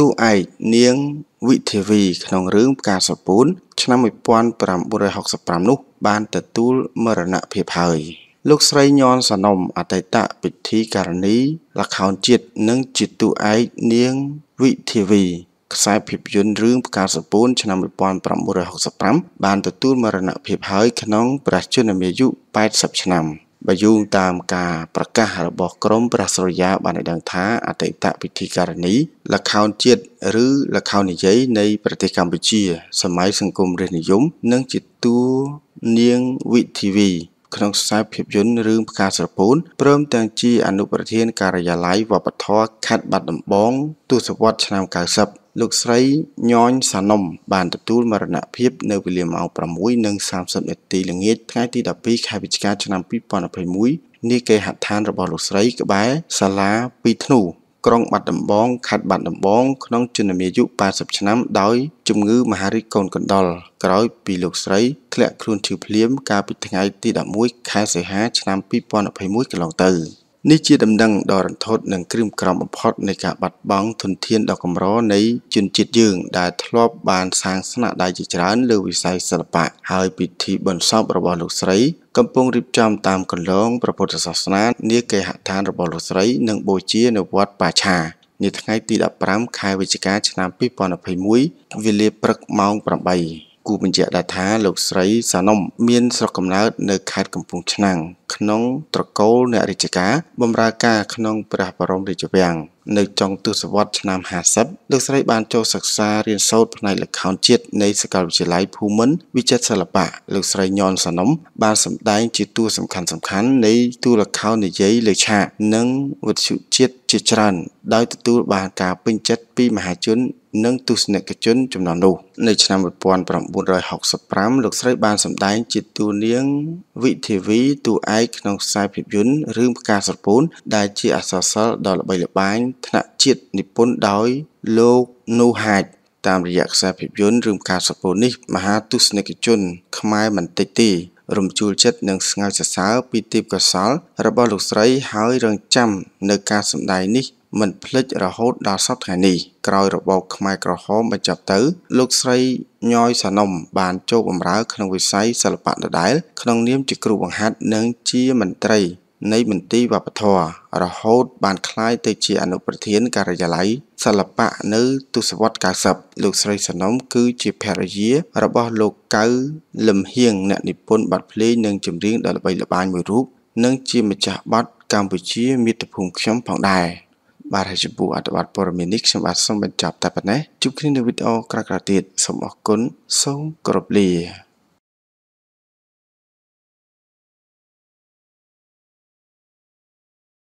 តួឯកនាងវិធីវីក្នុងរឿងផ្កាស្រពូនឆ្នាំ1965នោះបានទទួលមរណភាពហើយលោកស្រីញនសនំអតីតពិធីការនីលខោនជាតិនិងជាតួឯកនាងវិធីវីខ្សែភាពយន្តរឿងផ្កាស្រពូនឆ្នាំ1965បានទទួលមរណភាពហើយក្នុងព្រះជន្មាយុ80ឆ្នាំបើយោងតាមការប្រកាសរបស់ក្រមព្រះសូរិយាបានឲ្យដឹងថាអតីតពិធីការនីលខោនជាតិឬលខោននិយាយនៃប្រទេសកម្ពុជា សម័យសង្គមរាស្ត្រនិយមនិងជាតួនាងវិធីវីក្នុងខ្សែភាពយន្តរឿងផ្កាស្រពោនព្រមទាំងជាអនុប្រធានការិយាល័យវប្បធម៌ខេត្តបាត់ដំបង ទសវត្សរ៍ឆ្នាំ90លោកស្រីញញសានុមបានទទួលមរណភាពនៅវេលាម៉ោង6:30នាទីល្ងាចថ្ងៃទី12ខែវិច្ឆិកាឆ្នាំ2021នាគេហដ្ឋានរបស់លោកស្រីក្បែរសាលាពីធ្នូ ក្រុងបាត់ដំបងខេត្តបាត់ដំបងក្នុងជំនាយុ80ឆ្នាំដោយជំងឺមហារីកកូនកណ្ដុរក្រោយពីលោកស្រីធ្លាក់ខ្លួនឈឺភ្លាមកាលពីថ្ងៃទី11ខែសីហាឆ្នាំ2021កន្លងទៅ។នេះជាដំណឹងដ៏រន្ធត់និងគ្រឿងក្រំបំផុតនៃការបាត់បង់ធនធានដ៏កម្រនៃជនជាតិយើងដែលធ្លាប់បានសាងស្នាដៃជាច្រើនលើវិស័យសិល្បៈហើយពិធីបុណ្យសពរបស់លោកស្រី កំពុងរៀបចំតាមគន្លងព្រះពុទ្ធសាសនានាគេហដ្ឋានរបស់លោកស្រីនិងបូជានៅវត្តបាឆានាថ្ងៃទី15ខែវិច្ឆិកាឆ្នាំ2021វេលាព្រឹកម៉ោង8គូបញ្ជាក់ដែរថាលោកស្រីសានុំមាន ស្រុកកំណើតនៅខេត្តកំពង់ឆ្នាំងក្នុងត្រកូលអ្នករាជការបម្រើការក្នុងព្រះបរមរាជវាំងនៅចុងទសវត្សរ៍ឆ្នាំ50លោកស្រីបានចូលសិក្សារៀនសូត្រផ្នែកល្ខោនជាតិនៃសាកលវិទ្យាល័យភូមិន្ទវិចិត្រសិល្បៈលោកស្រីញ៉នសានុមបានសម្ដែងជាតួសំខាន់សំខាន់នៃតួល្ខោននិយាយលើឆាកនិងវិទ្យុជាតិជាច្រើន ដោយទទួលបានការពេញចិត្តពីមហាជននិងទស្សនិកជនចំនួននោះ នៅឆ្នាំ1965លោកស្រីបានសម្ដែងជាតួនាងវិធីវីតួឯកក្នុងខ្សែភាពយន្តរឿងផ្កាស្រពោនដែលជាអសរសិល្ប៍ដ៏ល្បីល្បាញថ្នាក់ជាតិនិពន្ធដោយលោកនូហាចតាមរយៈខ្សែភាពយន្តរឿងការសពូននេះ មហាទស្សនិកជន ខ្មែរមិនតិចទេរំជួលចិត្តនិងស្ងើចសរសើរពីទីបកសល របស់លោកស្រី ហើយ រងចាំនៅការសម្ដែងនេះ មិនភ្លេចរហូតដល់សប្តាហ៍នេះក្រោយរបបខ្មែរក្រហមបញ្ចប់ទៅ លោកស្រីញយសានំបានចូលបម្រើក្នុងវិស័យសិល្បៈដដែល ក្នុងនាមជាគ្រូបង្ហាត់និងជាមន្ត្រីនៃមន្ទីរវប្បធម៌រហូត បានក្លាយទៅជាអនុប្រធានការិយាល័យសិល្បៈនៅទសវត្ស90លោកស្រីសនំគឺជាភរិយារបស់លោកកៅលឹមហៀងអ្នកនិពន្ធបទភ្លេងនិងចម្រៀងដ៏ល្បីល្បាញមួយរូប និងជាម្ចាស់បទកម្ពុជាមាតុភូមិខ្ញុំផងដែរបាទហើយចំពោះអត្ថបទព័ត៌មាននេះខ្ញុំបាទសូមបញ្ចប់តែប៉ុណ្ណេះជួបគ្នានៅវីដេអូក្រោយៗទៀតសូមអរគុណសូមគោរពលា